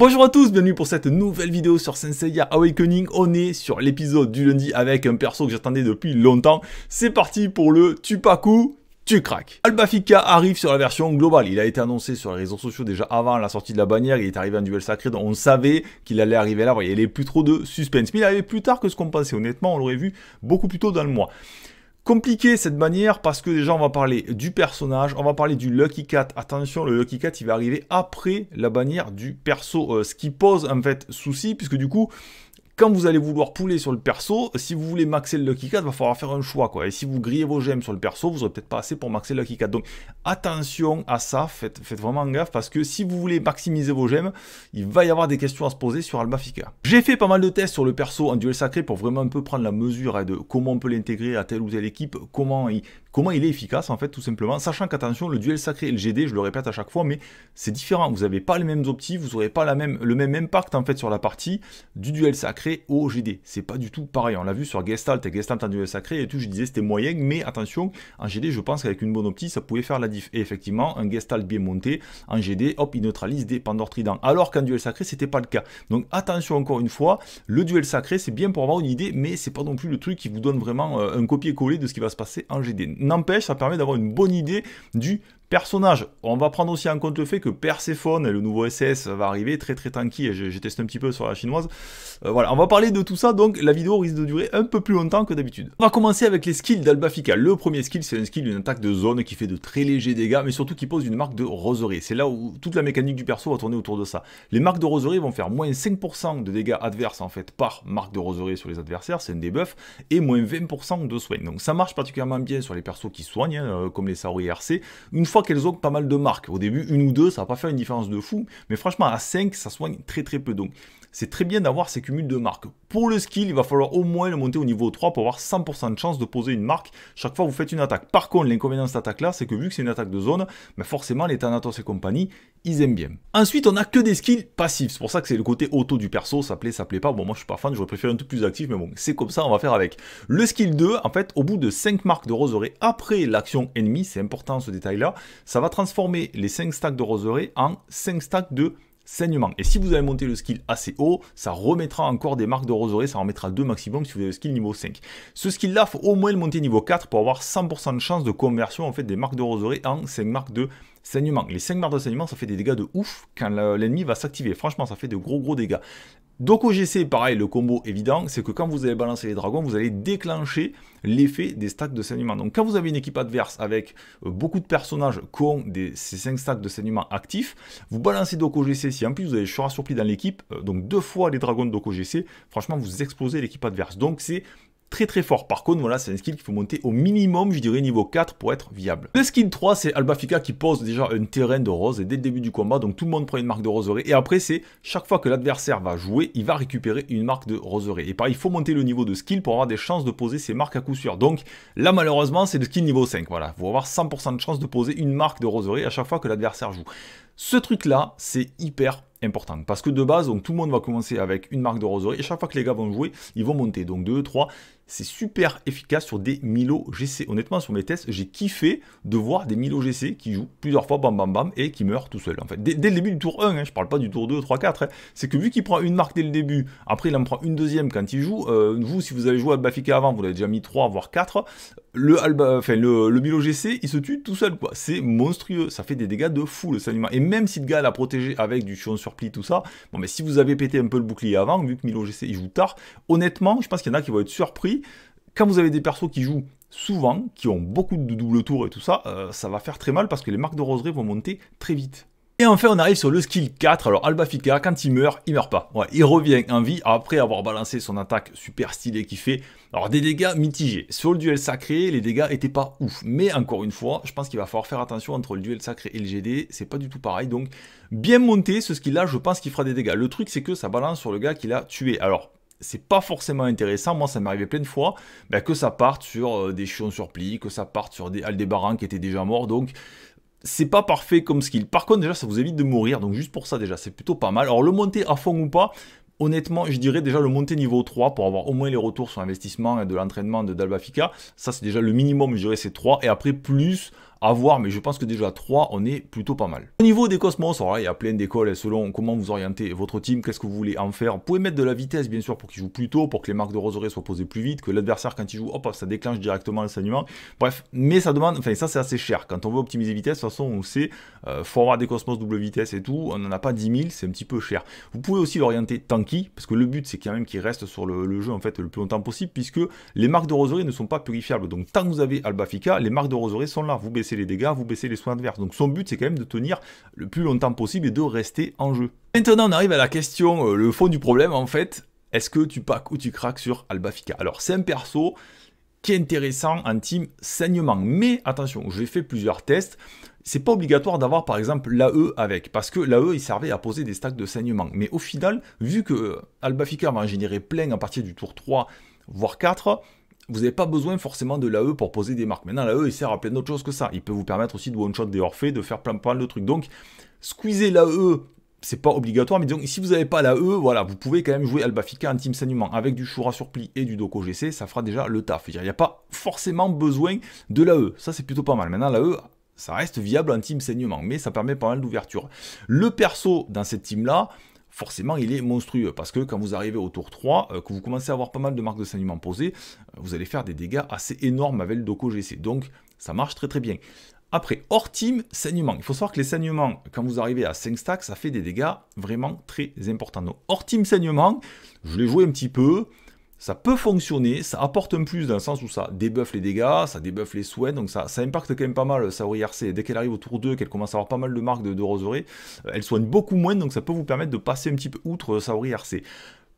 Bonjour à tous, bienvenue pour cette nouvelle vidéo sur Senseiya Awakening. On est sur l'épisode du lundi avec un perso que j'attendais depuis longtemps. C'est parti pour le Tupaku tu craques. Albafika arrive sur la version globale. Il a été annoncé sur les réseaux sociaux déjà avant la sortie de la bannière. Il est arrivé en duel sacré, donc on savait qu'il allait arriver là. il n'y avait plus trop de suspense. Mais il arrivait plus tard que ce qu'on pensait. Honnêtement, on l'aurait vu beaucoup plus tôt dans le mois compliqué cette manière parce que déjà on va parler du personnage, on va parler du Lucky Cat. Attention, le Lucky Cat il va arriver après la bannière du perso, euh, ce qui pose en fait souci puisque du coup quand vous allez vouloir pouler sur le perso, si vous voulez maxer le Lucky 4, va falloir faire un choix, quoi. Et si vous grillez vos gemmes sur le perso, vous n'aurez peut-être pas assez pour maxer le Lucky 4. Donc, attention à ça, faites, vraiment gaffe, parce que si vous voulez maximiser vos gemmes, il va y avoir des questions à se poser sur Alba J'ai fait pas mal de tests sur le perso en duel sacré pour vraiment un peu prendre la mesure hein, de comment on peut l'intégrer à telle ou telle équipe, comment il comment il est efficace en fait tout simplement, sachant qu'attention le duel sacré et le GD, je le répète à chaque fois, mais c'est différent, vous n'avez pas les mêmes optiques, vous n'aurez pas la même, le même impact en fait sur la partie du duel sacré au GD, c'est pas du tout pareil, on l'a vu sur Gestalt et Gestalt en duel sacré et tout, je disais c'était moyen, mais attention, en GD je pense qu'avec une bonne optique ça pouvait faire la diff, et effectivement un Gestalt bien monté, en GD hop il neutralise des Pandore Trident, alors qu'en duel sacré c'était pas le cas, donc attention encore une fois, le duel sacré c'est bien pour avoir une idée, mais c'est pas non plus le truc qui vous donne vraiment euh, un copier-coller de ce qui va se passer en GD, n'empêche, ça permet d'avoir une bonne idée du Personnage, on va prendre aussi en compte le fait que Persephone, le nouveau SS, va arriver très très tanky, et j'ai testé un petit peu sur la chinoise. Euh, voilà, on va parler de tout ça, donc la vidéo risque de durer un peu plus longtemps que d'habitude. On va commencer avec les skills d'Albafica. Le premier skill, c'est un skill d'une attaque de zone qui fait de très légers dégâts, mais surtout qui pose une marque de roserie. C'est là où toute la mécanique du perso va tourner autour de ça. Les marques de roserie vont faire moins 5% de dégâts adverses en fait par marque de roserie sur les adversaires, c'est un debuff, et moins 20% de soins. Donc ça marche particulièrement bien sur les persos qui soignent, hein, euh, comme les Saori RC. Une qu'elles ont pas mal de marques. Au début, une ou deux, ça va pas faire une différence de fou, mais franchement, à 5, ça soigne très très peu. Donc, c'est très bien d'avoir ces cumuls de marques. Pour le skill, il va falloir au moins le monter au niveau 3 pour avoir 100% de chance de poser une marque chaque fois que vous faites une attaque. Par contre, l'inconvénient de cette attaque-là, c'est que vu que c'est une attaque de zone, mais forcément, les Thanatos et compagnie, ils aiment bien. Ensuite, on a que des skills passifs. C'est pour ça que c'est le côté auto du perso. Ça plaît, ça plaît pas. Bon, moi, je suis pas fan. J'aurais préféré un tout plus actif, mais bon, c'est comme ça. On va faire avec. Le skill 2, en fait, au bout de 5 marques de roseraie après l'action ennemie, c'est important ce détail-là, ça va transformer les 5 stacks de roseraie en 5 stacks de saignement. Et si vous avez monté le skill assez haut, ça remettra encore des marques de roseraie, ça remettra 2 maximum si vous avez le skill niveau 5. Ce skill-là, faut au moins le monter niveau 4 pour avoir 100% de chance de conversion en fait des marques de roseraie en 5 marques de Saignement. Les 5 barres de saignement, ça fait des dégâts de ouf quand l'ennemi va s'activer. Franchement, ça fait de gros gros dégâts. Donc GC pareil, le combo évident, c'est que quand vous allez balancer les dragons, vous allez déclencher l'effet des stacks de saignement. Donc quand vous avez une équipe adverse avec euh, beaucoup de personnages qui ont ces 5 stacks de saignement actifs, vous balancez Doko GC, si en plus vous avez Shura surpris dans l'équipe, euh, donc deux fois les dragons de Doko GC franchement vous explosez l'équipe adverse. Donc c'est très très fort. Par contre, voilà, c'est un skill qu'il faut monter au minimum, je dirais niveau 4 pour être viable. Le skill 3, c'est Albafica qui pose déjà un terrain de rose et dès le début du combat, donc tout le monde prend une marque de roseraie. Et après, c'est chaque fois que l'adversaire va jouer, il va récupérer une marque de roseraie. Et pareil, il faut monter le niveau de skill pour avoir des chances de poser ses marques à coup sûr. Donc là, malheureusement, c'est le skill niveau 5. Voilà, vous avoir 100% de chance de poser une marque de roseraie à chaque fois que l'adversaire joue. Ce truc-là, c'est hyper important parce que de base, donc, tout le monde va commencer avec une marque de roseau et chaque fois que les gars vont jouer, ils vont monter. Donc 2, 3, c'est super efficace sur des Milo GC. Honnêtement, sur mes tests, j'ai kiffé de voir des Milo GC qui jouent plusieurs fois bam bam bam et qui meurent tout seul. En fait, dès, le début du tour 1, je hein, je parle pas du tour 2, 3, 4, c'est que vu qu'il prend une marque dès le début, après il en prend une deuxième quand il joue, euh, vous, si vous avez joué à Bafika avant, vous l'avez déjà mis 3 voire 4, le, Alba, enfin, le, Milo GC, il se tue tout seul quoi. C'est monstrueux, ça fait des dégâts de fou le salement. Et même si le gars l'a protégé avec du chion surplis, tout ça, bon, mais si vous avez pété un peu le bouclier avant, vu que Milo GC il joue tard, honnêtement, je pense qu'il y en a qui vont être surpris quand vous avez des persos qui jouent souvent, qui ont beaucoup de double tour et tout ça, euh, ça va faire très mal parce que les marques de roseraie vont monter très vite. Et enfin, on arrive sur le skill 4. Alors, Albafika, quand il meurt, il meurt pas. Ouais, il revient en vie après avoir balancé son attaque super stylée qui fait. Alors, des dégâts mitigés. Sur le duel sacré, les dégâts étaient pas ouf. Mais encore une fois, je pense qu'il va falloir faire attention entre le duel sacré et le GD. C'est pas du tout pareil. Donc, bien monté, ce skill-là, je pense qu'il fera des dégâts. Le truc, c'est que ça balance sur le gars qu'il a tué. Alors, c'est pas forcément intéressant. Moi, ça m'arrivait arrivé plein de fois ben, que ça parte sur euh, des chiens surplis, que ça parte sur des Aldébaran qui étaient déjà morts. Donc, c'est pas parfait comme skill. Par contre, déjà, ça vous évite de mourir. Donc, juste pour ça, déjà, c'est plutôt pas mal. Alors, le monter à fond ou pas, honnêtement, je dirais déjà le monter niveau 3 pour avoir au moins les retours sur investissement et de l'entraînement de Dalbafica. Ça, c'est déjà le minimum, je dirais, c'est 3. Et après, plus avoir, voir, mais je pense que déjà 3, on est plutôt pas mal. Au niveau des Cosmos, alors il y a plein d'écoles selon comment vous orientez votre team, qu'est-ce que vous voulez en faire. Vous pouvez mettre de la vitesse, bien sûr, pour qu'il joue plus tôt, pour que les marques de roserie soient posées plus vite, que l'adversaire, quand il joue, hop, ça déclenche directement le saignement. Bref, mais ça demande, enfin, ça, c'est assez cher. Quand on veut optimiser vitesse, de toute façon, on sait, euh, des Cosmos double vitesse et tout, on n'en a pas 10 000, c'est un petit peu cher. Vous pouvez aussi l'orienter tanky, parce que le but, c'est quand même qu'il reste sur le, jeu, en fait, le plus longtemps possible, puisque les marques de roserie ne sont pas purifiables. Donc, tant que vous avez Albafica, les marques de roserie sont là. Vous baissez les dégâts, vous baissez les soins adverses. Donc son but, c'est quand même de tenir le plus longtemps possible et de rester en jeu. Maintenant, on arrive à la question, euh, le fond du problème, en fait. Est-ce que tu packs ou tu craques sur Albafica Alors, c'est un perso qui est intéressant en team saignement. Mais attention, j'ai fait plusieurs tests. C'est pas obligatoire d'avoir par exemple l'AE avec, parce que l'AE il servait à poser des stacks de saignement. Mais au final, vu que euh, Albafica va en générer plein à partir du tour 3, voire 4, vous n'avez pas besoin forcément de l'AE pour poser des marques. Maintenant, l'AE, il sert à plein d'autres choses que ça. Il peut vous permettre aussi de one-shot des Orphées, de faire plein, plein de trucs. Donc, squeezer l'AE, c'est pas obligatoire, mais disons, si vous n'avez pas l'AE, voilà, vous pouvez quand même jouer Albafica en team saignement avec du Shura surpli et du Doko GC, ça fera déjà le taf. Il n'y a pas forcément besoin de l'AE. Ça, c'est plutôt pas mal. Maintenant, l'AE, ça reste viable en team saignement, mais ça permet pas mal d'ouverture. Le perso dans cette team-là, forcément il est monstrueux parce que quand vous arrivez au tour 3, euh, que vous commencez à avoir pas mal de marques de saignement posées, euh, vous allez faire des dégâts assez énormes avec le doco GC. Donc ça marche très très bien. Après, hors team, saignement. Il faut savoir que les saignements, quand vous arrivez à 5 stacks, ça fait des dégâts vraiment très importants. Donc, hors team saignement, je l'ai joué un petit peu ça peut fonctionner, ça apporte un plus dans le sens où ça débuffe les dégâts, ça débuffe les soins, donc ça, impacte quand même pas mal Saori RC. Dès qu'elle arrive au tour 2, qu'elle commence à avoir pas mal de marques de, de euh, elle soigne beaucoup moins, donc ça peut vous permettre de passer un petit peu outre Saori RC.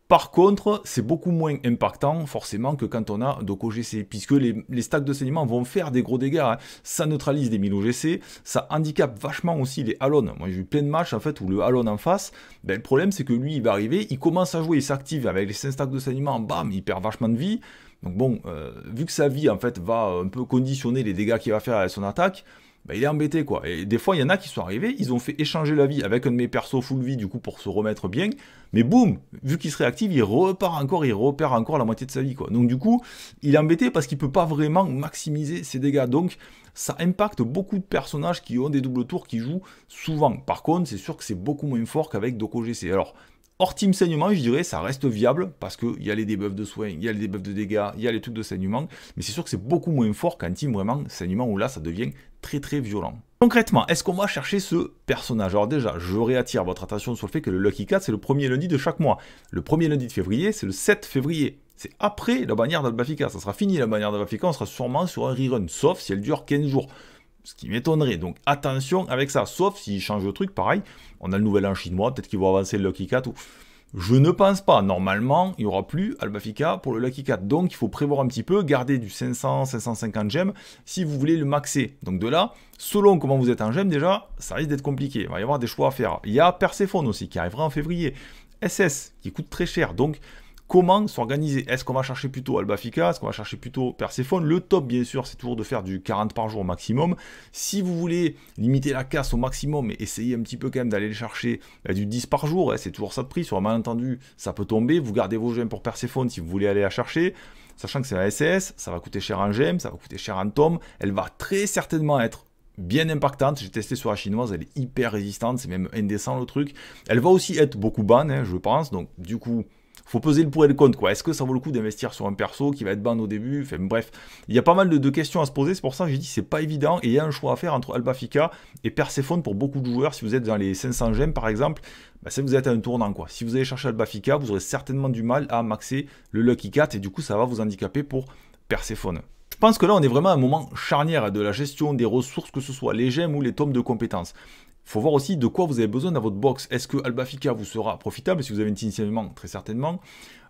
Par contre, c'est beaucoup moins impactant forcément que quand on a DOCO GC, puisque les, stacks de saignement vont faire des gros dégâts. Hein. Ça neutralise des 1000 OGC, ça handicape vachement aussi les Halon, Moi j'ai eu plein de matchs en fait où le Halon en face, ben, le problème c'est que lui il va arriver, il commence à jouer, il s'active avec les 5 stacks de saignement, bam, il perd vachement de vie. Donc bon, euh, vu que sa vie en fait va euh, un peu conditionner les dégâts qu'il va faire à son attaque, bah, il est embêté quoi. Et des fois, il y en a qui sont arrivés, ils ont fait échanger la vie avec un de mes persos full vie du coup pour se remettre bien, mais boum, vu qu'il se réactive, il repart encore, il repère encore la moitié de sa vie quoi. Donc du coup, il est embêté parce qu'il peut pas vraiment maximiser ses dégâts. Donc ça impacte beaucoup de personnages qui ont des doubles tours qui jouent souvent. Par contre, c'est sûr que c'est beaucoup moins fort qu'avec Doko GC. Alors, Hors team saignement, je dirais, ça reste viable parce qu'il y a les debuffs de soins, il y a les debuffs de dégâts, il y a les trucs de saignement. Mais c'est sûr que c'est beaucoup moins fort qu'un team vraiment saignement où là, ça devient très très violent. Concrètement, est-ce qu'on va chercher ce personnage Alors déjà, je réattire votre attention sur le fait que le Lucky Cat, c'est le premier lundi de chaque mois. Le premier lundi de février, c'est le 7 février. C'est après la bannière d'Albafica. Ça sera fini la bannière d'Albafica, on sera sûrement sur un rerun, sauf si elle dure 15 jours ce qui m'étonnerait. Donc attention avec ça, sauf s'il change le truc, pareil, on a le nouvel an chinois, peut-être qu'il vont avancer le Lucky Cat ou... Je ne pense pas. Normalement, il n'y aura plus Albafica pour le Lucky Cat. Donc, il faut prévoir un petit peu, garder du 500, 550 gemmes si vous voulez le maxer. Donc, de là, selon comment vous êtes en gemmes, déjà, ça risque d'être compliqué. Il va y avoir des choix à faire. Il y a Persephone aussi qui arrivera en février. SS qui coûte très cher. Donc, comment s'organiser. Est-ce qu'on va chercher plutôt Albafica Est-ce qu'on va chercher plutôt Persephone Le top, bien sûr, c'est toujours de faire du 40 par jour au maximum. Si vous voulez limiter la casse au maximum et essayer un petit peu quand même d'aller chercher euh, du 10 par jour, hein, c'est toujours ça de prix. Sur un malentendu, ça peut tomber. Vous gardez vos gemmes pour Persephone si vous voulez aller la chercher. Sachant que c'est la SS, ça va coûter cher en gemme, ça va coûter cher en tome. Elle va très certainement être bien impactante. J'ai testé sur la chinoise, elle est hyper résistante, c'est même indécent le truc. Elle va aussi être beaucoup ban, hein, je pense. Donc du coup, faut peser le pour et le contre, quoi. Est-ce que ça vaut le coup d'investir sur un perso qui va être ban au début Enfin bref, il y a pas mal de, questions à se poser, c'est pour ça que j'ai dit c'est pas évident et il y a un choix à faire entre Albafica et Persephone pour beaucoup de joueurs. Si vous êtes dans les 500 gemmes par exemple, bah, vous êtes à un tournant quoi. Si vous allez chercher Albafica, vous aurez certainement du mal à maxer le Lucky Cat et du coup ça va vous handicaper pour Persephone. Je pense que là, on est vraiment à un moment charnière de la gestion des ressources, que ce soit les gemmes ou les tomes de compétences faut voir aussi de quoi vous avez besoin dans votre box. Est-ce que Albafica vous sera profitable si vous avez un initialement Très certainement.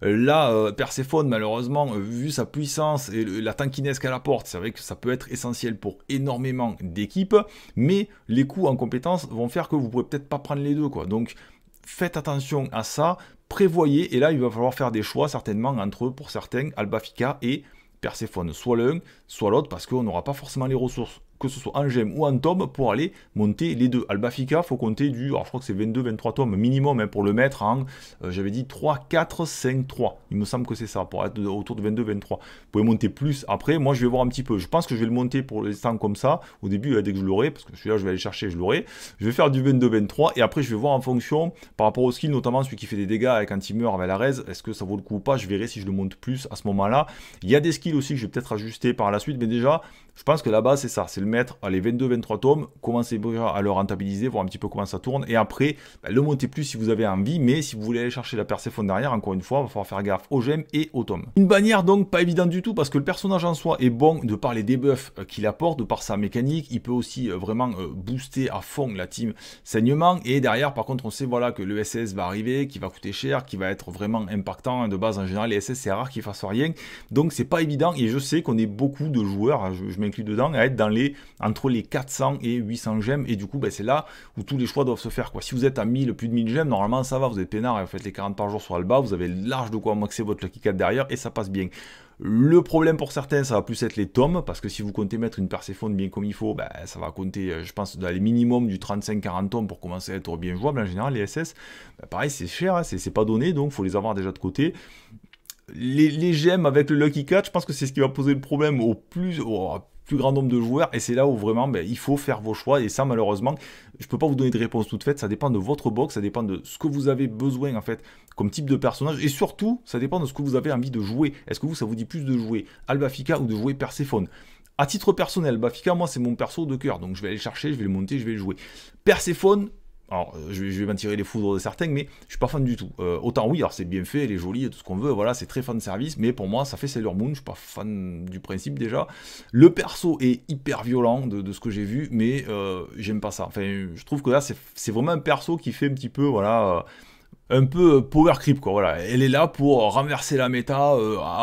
Euh, là, euh, Perséphone, malheureusement, euh, vu sa puissance et la tankiness qu'elle apporte, c'est vrai que ça peut être essentiel pour énormément d'équipes, mais les coûts en compétences vont faire que vous ne pourrez peut-être pas prendre les deux. Quoi. Donc, faites attention à ça, prévoyez, et là, il va falloir faire des choix certainement entre, pour certains, Albafica et Perséphone. Soit l'un, soit l'autre, parce qu'on n'aura pas forcément les ressources que ce soit en gemme ou en tome, pour aller monter les deux. Albafica, faut compter du, je crois que c'est 22-23 tomes minimum hein, pour le mettre en, euh, j'avais dit 3, 4, 5, 3. Il me semble que c'est ça, pour être autour de 22-23. Vous pouvez monter plus après, moi je vais voir un petit peu. Je pense que je vais le monter pour l'instant comme ça, au début, euh, dès que je l'aurai, parce que celui-là je vais aller chercher, je l'aurai. Je vais faire du 22-23, et après je vais voir en fonction, par rapport au skill, notamment celui qui fait des dégâts avec un meurt avec la raise, est-ce que ça vaut le coup ou pas Je verrai si je le monte plus à ce moment-là. Il y a des skills aussi que je vais peut-être ajuster par la suite, mais déjà, je pense que la base c'est ça, c'est mettre les 22-23 tomes, commencer à le rentabiliser, voir un petit peu comment ça tourne, et après, bah, le monter plus si vous avez envie, mais si vous voulez aller chercher la Perséphone derrière, encore une fois, il va falloir faire gaffe aux gemmes et aux tomes. Une bannière donc pas évidente du tout, parce que le personnage en soi est bon de par les debuffs euh, qu'il apporte, de par sa mécanique, il peut aussi euh, vraiment euh, booster à fond la team saignement, et derrière, par contre, on sait voilà que le SS va arriver, qui va coûter cher, qui va être vraiment impactant, de base, en général, les SS, c'est rare qu'ils fassent rien, donc c'est pas évident, et je sais qu'on est beaucoup de joueurs, hein, je m'inclus dedans, à être dans les entre les 400 et 800 gemmes. Et du coup, ben, c'est là où tous les choix doivent se faire. Quoi. Si vous êtes à 1000, plus de 1000 gemmes, normalement ça va, vous êtes peinard et hein. vous faites les 40 par jour sur Alba, vous avez large de quoi maxer votre Lucky Cat derrière et ça passe bien. Le problème pour certains, ça va plus être les tomes, parce que si vous comptez mettre une Perséphone bien comme il faut, ben, ça va compter, euh, je pense, dans les minimum du 35-40 tomes pour commencer à être bien jouable. En général, les SS, ben, pareil, c'est cher, hein, c'est pas donné, donc il faut les avoir déjà de côté. Les, gemmes avec le Lucky Cat je pense que c'est ce qui va poser le problème au plus, plus grand nombre de joueurs. Et c'est là où vraiment ben, il faut faire vos choix. Et ça, malheureusement, je ne peux pas vous donner de réponse toute faite. Ça dépend de votre box, ça dépend de ce que vous avez besoin en fait comme type de personnage. Et surtout, ça dépend de ce que vous avez envie de jouer. Est-ce que vous, ça vous dit plus de jouer Albafica ou de jouer Perséphone à titre personnel, Bafika, moi, c'est mon perso de cœur. Donc, je vais aller chercher, je vais le monter, je vais le jouer. Perséphone, alors, euh, je, vais m'en tirer les foudres de certains, mais je suis pas fan du tout. Euh, autant oui, alors c'est bien fait, elle est jolie, tout ce qu'on veut, voilà, c'est très fan service, mais pour moi, ça fait Sailor Moon, je suis pas fan du principe déjà. Le perso est hyper violent de, ce que j'ai vu, mais euh, j'aime pas ça. Enfin, je trouve que là, c'est vraiment un perso qui fait un petit peu, voilà. un peu power creep quoi voilà elle est là pour renverser la méta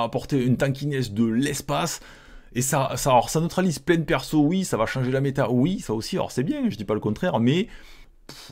apporter une tankiness de l'espace et ça ça alors ça neutralise plein de persos oui ça va changer la méta oui ça aussi alors c'est bien je dis pas le contraire mais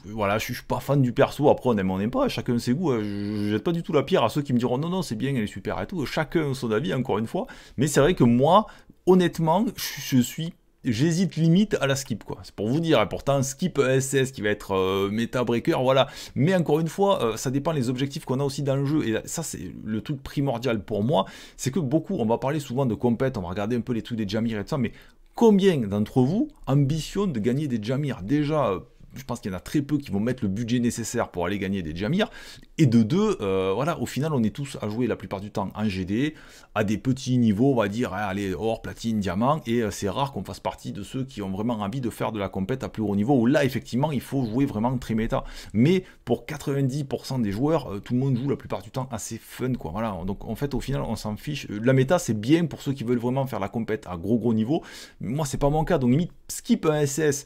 voilà, je suis pas fan du perso, après on aime, on n'aime pas, chacun ses goûts, hein. je, jette pas du tout la pierre à ceux qui me diront non, non, c'est bien, elle est super et tout, chacun son avis, encore une fois, mais c'est vrai que moi, honnêtement, je, suis j'hésite limite à la skip quoi. C'est pour vous dire, et hein. pourtant skip SS qui va être euh, métabreaker breaker, voilà. Mais encore une fois, euh, ça dépend les objectifs qu'on a aussi dans le jeu. Et ça c'est le truc primordial pour moi, c'est que beaucoup, on va parler souvent de compète, on va regarder un peu les trucs des Jamir et tout ça, mais combien d'entre vous ambitionnent de gagner des Jamir Déjà, euh, je pense qu'il y en a très peu qui vont mettre le budget nécessaire pour aller gagner des Jamir. Et de deux, euh, voilà, au final, on est tous à jouer la plupart du temps en GD, à des petits niveaux, on va dire, hein, allez, or, platine, diamant, et euh, c'est rare qu'on fasse partie de ceux qui ont vraiment envie de faire de la compète à plus haut niveau, où là, effectivement, il faut jouer vraiment très méta. Mais pour 90% des joueurs, euh, tout le monde joue la plupart du temps assez fun, quoi. Voilà, donc en fait, au final, on s'en fiche. La méta, c'est bien pour ceux qui veulent vraiment faire la compète à gros gros niveau. moi, c'est pas mon cas, donc limite, skip un SS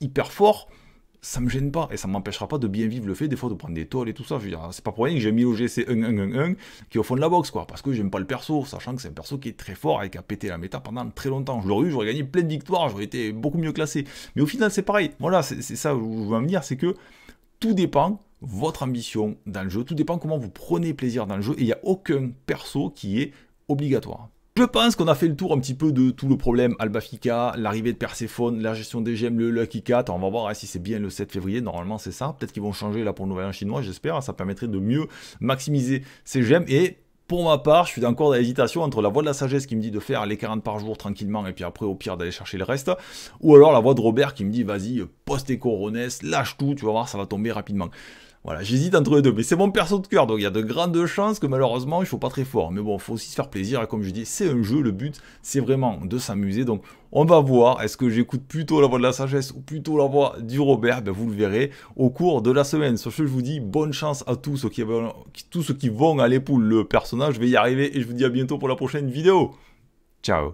hyper fort ça me gêne pas et ça m'empêchera pas de bien vivre le fait des fois de prendre des tolls et tout ça. Je veux c'est pas pour rien que j'ai mis l'OGC 1 1 1 qui est au fond de la box quoi, parce que j'aime pas le perso, sachant que c'est un perso qui est très fort et qui a pété la méta pendant très longtemps. Je l'aurais eu, j'aurais gagné plein de victoires, j'aurais été beaucoup mieux classé. Mais au final, c'est pareil. Voilà, c'est ça où je veux en dire c'est que tout dépend votre ambition dans le jeu, tout dépend comment vous prenez plaisir dans le jeu et il n'y a aucun perso qui est obligatoire. Je pense qu'on a fait le tour un petit peu de tout le problème Albafica, l'arrivée de Persephone, la gestion des gemmes, le Lucky Cat. On va voir hein, si c'est bien le 7 février. Normalement, c'est ça. Peut-être qu'ils vont changer là pour le nouvel an chinois, j'espère. Hein. Ça permettrait de mieux maximiser ces gemmes et pour ma part, je suis encore dans l'hésitation entre la voix de la sagesse qui me dit de faire les 40 par jour tranquillement et puis après au pire d'aller chercher le reste, ou alors la voix de Robert qui me dit vas-y, poste et corones, lâche tout, tu vas voir, ça va tomber rapidement. Voilà, j'hésite entre les deux, mais c'est mon perso de cœur, donc il y a de grandes chances que malheureusement il faut pas très fort. Mais bon, il faut aussi se faire plaisir, et hein, comme je dis, c'est un jeu, le but c'est vraiment de s'amuser, donc on va voir, est-ce que j'écoute plutôt la voix de la sagesse ou plutôt la voix du Robert ben, Vous le verrez au cours de la semaine. Sur ce, je vous dis bonne chance à tous ceux qui, vont, tous ceux qui vont à l'époule Le personnage, je vais y arriver et je vous dis à bientôt pour la prochaine vidéo. Ciao